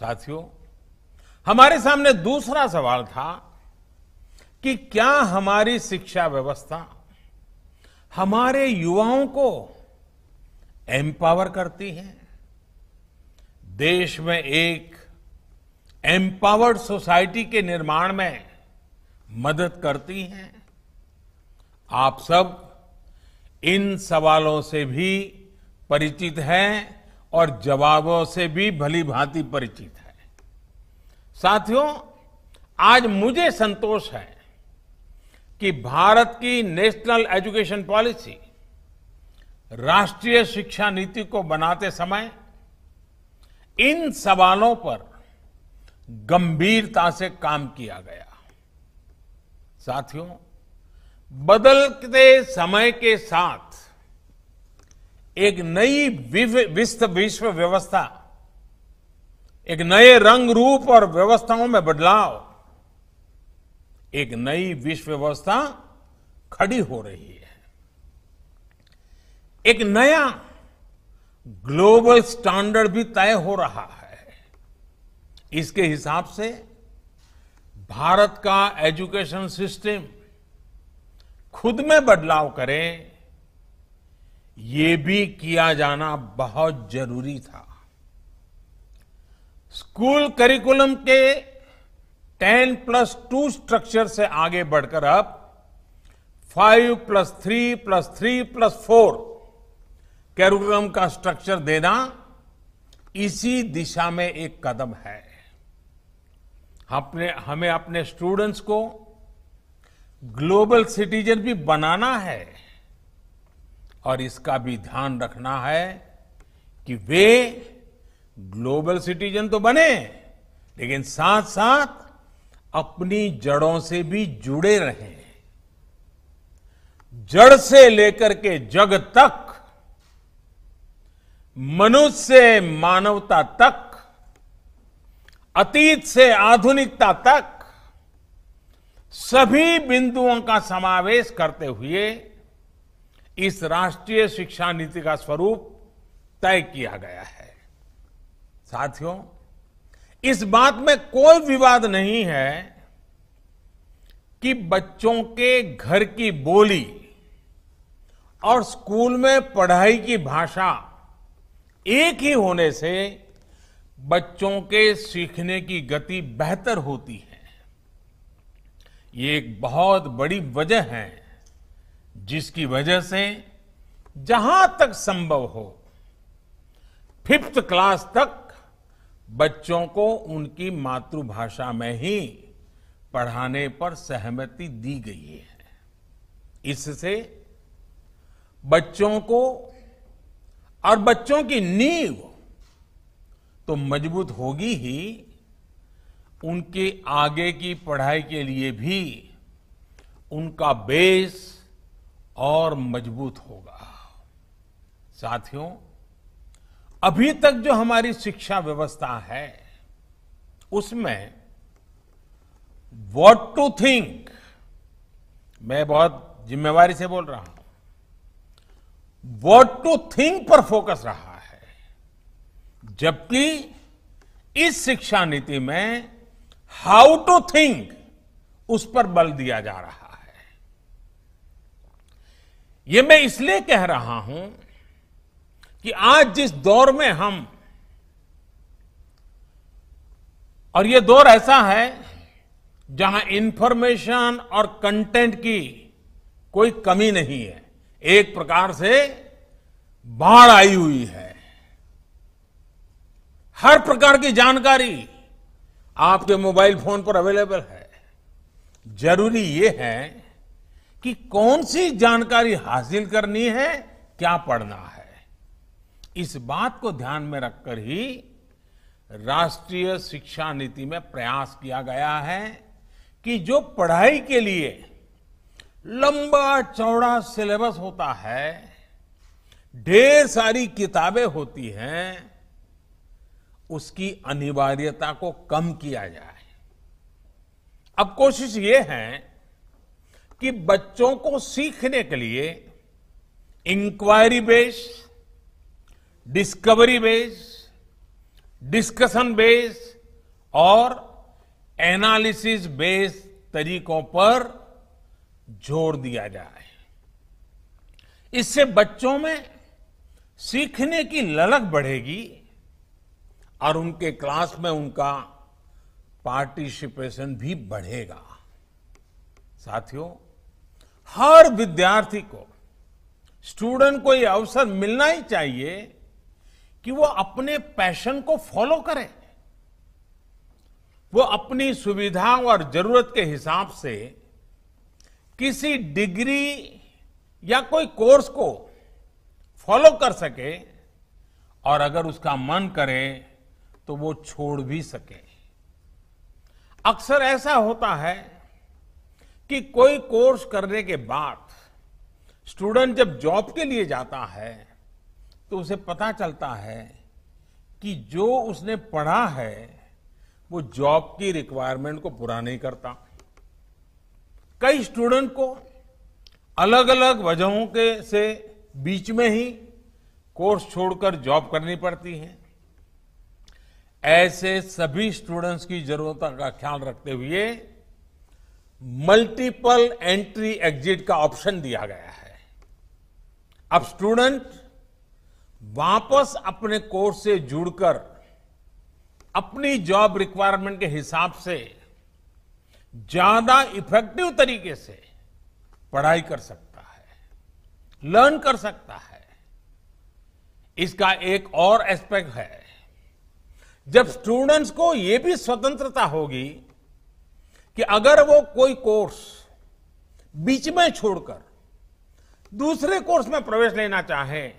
साथियों हमारे सामने दूसरा सवाल था कि क्या हमारी शिक्षा व्यवस्था हमारे युवाओं को एम्पावर करती है देश में एक एम्पावर्ड सोसाइटी के निर्माण में मदद करती है आप सब इन सवालों से भी परिचित हैं और जवाबों से भी भली भांति परिचित है साथियों आज मुझे संतोष है कि भारत की नेशनल एजुकेशन पॉलिसी राष्ट्रीय शिक्षा नीति को बनाते समय इन सवालों पर गंभीरता से काम किया गया साथियों बदलते समय के साथ एक नई विश्व विश्व व्यवस्था एक नए रंग रूप और व्यवस्थाओं में बदलाव एक नई विश्व व्यवस्था खड़ी हो रही है एक नया ग्लोबल स्टैंडर्ड भी तय हो रहा है इसके हिसाब से भारत का एजुकेशन सिस्टम खुद में बदलाव करें ये भी किया जाना बहुत जरूरी था स्कूल करिकुलम के टेन प्लस टू स्ट्रक्चर से आगे बढ़कर अब five plus three plus three plus four curriculum का स्ट्रक्चर देना इसी दिशा में एक कदम है अपने हमें अपने स्टूडेंट्स को ग्लोबल सिटीजन भी बनाना है और इसका भी ध्यान रखना है कि वे ग्लोबल सिटीजन तो बने लेकिन साथ साथ अपनी जड़ों से भी जुड़े रहें जड़ से लेकर के जग तक मनुष्य से मानवता तक अतीत से आधुनिकता तक सभी बिंदुओं का समावेश करते हुए इस राष्ट्रीय शिक्षा नीति का स्वरूप तय किया गया है साथियों इस बात में कोई विवाद नहीं है कि बच्चों के घर की बोली और स्कूल में पढ़ाई की भाषा एक ही होने से बच्चों के सीखने की गति बेहतर होती है ये एक बहुत बड़ी वजह है जिसकी वजह से जहां तक संभव हो फिफ्थ क्लास तक बच्चों को उनकी मातृभाषा में ही पढ़ाने पर सहमति दी गई है इससे बच्चों को और बच्चों की नींव तो मजबूत होगी ही उनके आगे की पढ़ाई के लिए भी उनका बेस और मजबूत होगा साथियों अभी तक जो हमारी शिक्षा व्यवस्था है उसमें वॉट टू थिंक मैं बहुत जिम्मेवारी से बोल रहा हूं वॉट टू थिंक पर फोकस रहा है जबकि इस शिक्षा नीति में हाउ टू थिंक उस पर बल दिया जा रहा है ये मैं इसलिए कह रहा हूं कि आज जिस दौर में हम और ये दौर ऐसा है जहां इंफॉर्मेशन और कंटेंट की कोई कमी नहीं है एक प्रकार से बाढ़ आई हुई है हर प्रकार की जानकारी आपके मोबाइल फोन पर अवेलेबल है जरूरी यह है कि कौन सी जानकारी हासिल करनी है क्या पढ़ना है इस बात को ध्यान में रखकर ही राष्ट्रीय शिक्षा नीति में प्रयास किया गया है कि जो पढ़ाई के लिए लंबा चौड़ा सिलेबस होता है ढेर सारी किताबें होती हैं उसकी अनिवार्यता को कम किया जाए अब कोशिश ये है कि बच्चों को सीखने के लिए inquiry base discovery base discussion base और एनालिसिस बेस्ड तरीकों पर जोर दिया जाए इससे बच्चों में सीखने की ललक बढ़ेगी और उनके क्लास में उनका पार्टिसिपेशन भी बढ़ेगा साथियों हर विद्यार्थी को स्टूडेंट को यह अवसर मिलना ही चाहिए कि वो अपने पैशन को फॉलो करें वो अपनी सुविधा और जरूरत के हिसाब से किसी डिग्री या कोई कोर्स को फॉलो कर सके और अगर उसका मन करे तो वो छोड़ भी सके अक्सर ऐसा होता है कि कोई कोर्स करने के बाद स्टूडेंट जब जॉब के लिए जाता है तो उसे पता चलता है कि जो उसने पढ़ा है वो जॉब की रिक्वायरमेंट को पूरा नहीं करता कई स्टूडेंट को अलग अलग वजहों के से बीच में ही कोर्स छोड़कर जॉब करनी पड़ती है ऐसे सभी स्टूडेंट्स की जरूरतों का ख्याल रखते हुए मल्टीपल एंट्री एग्जिट का ऑप्शन दिया गया है अब स्टूडेंट वापस अपने कोर्स से जुड़कर अपनी जॉब रिक्वायरमेंट के हिसाब से ज्यादा इफेक्टिव तरीके से पढ़ाई कर सकता है लर्न कर सकता है इसका एक और एस्पेक्ट है जब स्टूडेंट्स को यह भी स्वतंत्रता होगी कि अगर वो कोई कोर्स बीच में छोड़कर दूसरे कोर्स में प्रवेश लेना चाहें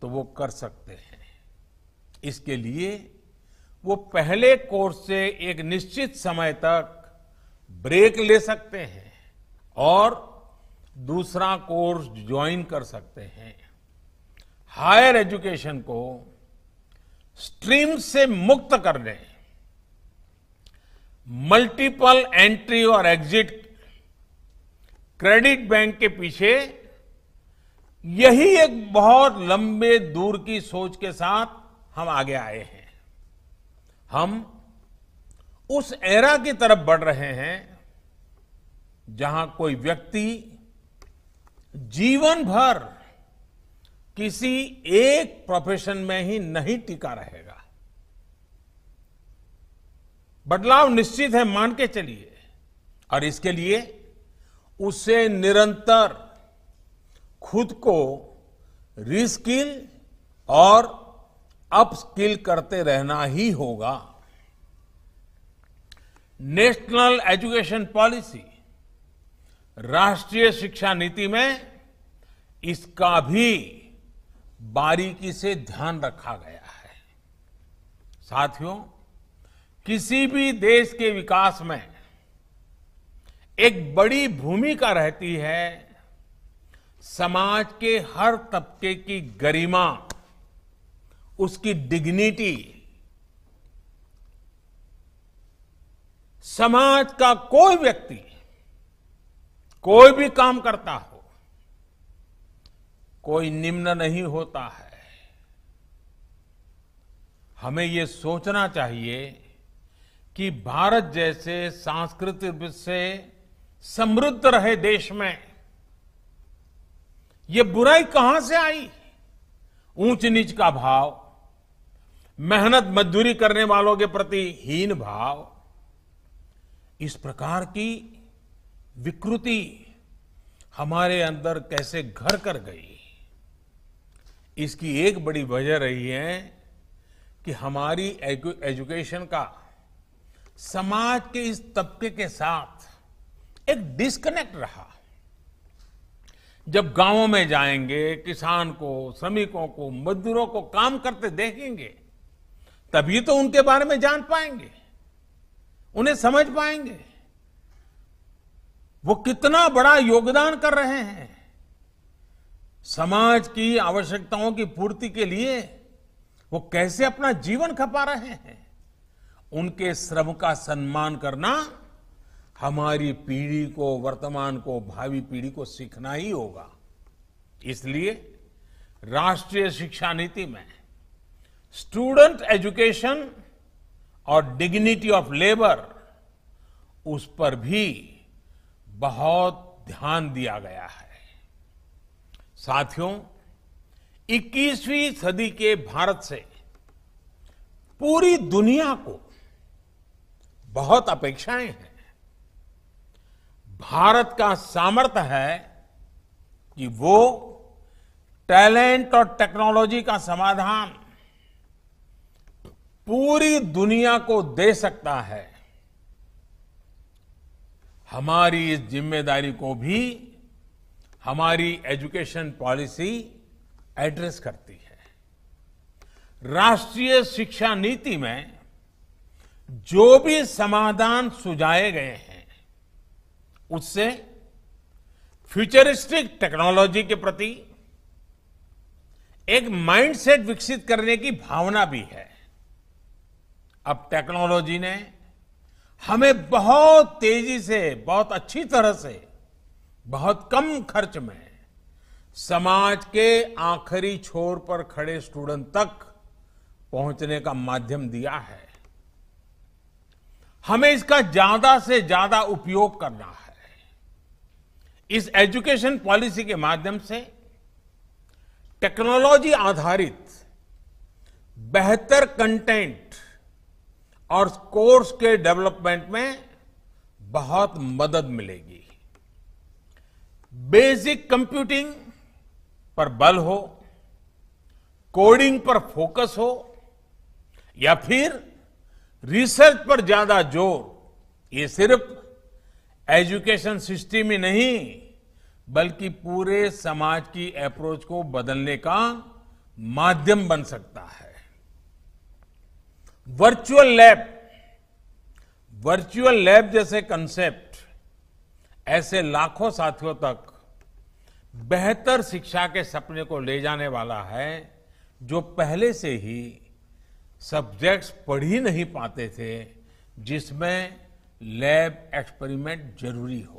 तो वो कर सकते हैं इसके लिए वो पहले कोर्स से एक निश्चित समय तक ब्रेक ले सकते हैं और दूसरा कोर्स ज्वाइन कर सकते हैं हायर एजुकेशन को स्ट्रीम से मुक्त कर दें मल्टीपल एंट्री और एग्जिट क्रेडिट बैंक के पीछे यही एक बहुत लंबे दूर की सोच के साथ हम आगे आए हैं हम उस एरा की तरफ बढ़ रहे हैं जहां कोई व्यक्ति जीवन भर किसी एक प्रोफेशन में ही नहीं टिका रहेगा बदलाव निश्चित है मान के चलिए और इसके लिए उसे निरंतर खुद को रिस्किल और अपस्किल करते रहना ही होगा नेशनल एजुकेशन पॉलिसी राष्ट्रीय शिक्षा नीति में इसका भी बारीकी से ध्यान रखा गया है साथियों किसी भी देश के विकास में एक बड़ी भूमिका रहती है समाज के हर तबके की गरिमा उसकी डिग्निटी समाज का कोई व्यक्ति कोई भी काम करता हो कोई निम्न नहीं होता है हमें यह सोचना चाहिए कि भारत जैसे सांस्कृतिक रूप से समृद्ध रहे देश में ये बुराई कहां से आई ऊंच नीच का भाव मेहनत मजदूरी करने वालों के प्रति हीन भाव इस प्रकार की विकृति हमारे अंदर कैसे घर कर गई इसकी एक बड़ी वजह रही है कि हमारी एजुकेशन का समाज के इस तबके के साथ एक डिस्कनेक्ट रहा जब गांवों में जाएंगे किसान को श्रमिकों को मजदूरों को काम करते देखेंगे तभी तो उनके बारे में जान पाएंगे उन्हें समझ पाएंगे वो कितना बड़ा योगदान कर रहे हैं समाज की आवश्यकताओं की पूर्ति के लिए वो कैसे अपना जीवन खपा रहे हैं उनके श्रम का सम्मान करना हमारी पीढ़ी को वर्तमान को भावी पीढ़ी को सीखना ही होगा इसलिए राष्ट्रीय शिक्षा नीति में स्टूडेंट एजुकेशन और डिग्निटी ऑफ लेबर उस पर भी बहुत ध्यान दिया गया है साथियों 21वीं सदी के भारत से पूरी दुनिया को बहुत अपेक्षाएं हैं भारत का सामर्थ्य है कि वो टैलेंट और टेक्नोलॉजी का समाधान पूरी दुनिया को दे सकता है हमारी इस जिम्मेदारी को भी हमारी एजुकेशन पॉलिसी एड्रेस करती है राष्ट्रीय शिक्षा नीति में जो भी समाधान सुझाए गए हैं उससे फ्यूचरिस्टिक टेक्नोलॉजी के प्रति एक माइंडसेट विकसित करने की भावना भी है अब टेक्नोलॉजी ने हमें बहुत तेजी से बहुत अच्छी तरह से बहुत कम खर्च में समाज के आखिरी छोर पर खड़े स्टूडेंट तक पहुंचने का माध्यम दिया है हमें इसका ज्यादा से ज्यादा उपयोग करना है इस एजुकेशन पॉलिसी के माध्यम से टेक्नोलॉजी आधारित बेहतर कंटेंट और कोर्स के डेवलपमेंट में बहुत मदद मिलेगी बेसिक कंप्यूटिंग पर बल हो कोडिंग पर फोकस हो या फिर रिसर्च पर ज्यादा जोर ये सिर्फ एजुकेशन सिस्टम ही नहीं बल्कि पूरे समाज की अप्रोच को बदलने का माध्यम बन सकता है वर्चुअल लैब वर्चुअल लैब जैसे कंसेप्ट ऐसे लाखों साथियों तक बेहतर शिक्षा के सपने को ले जाने वाला है जो पहले से ही सब्जेक्ट्स पढ़ ही नहीं पाते थे जिसमें लैब एक्सपेरिमेंट जरूरी हो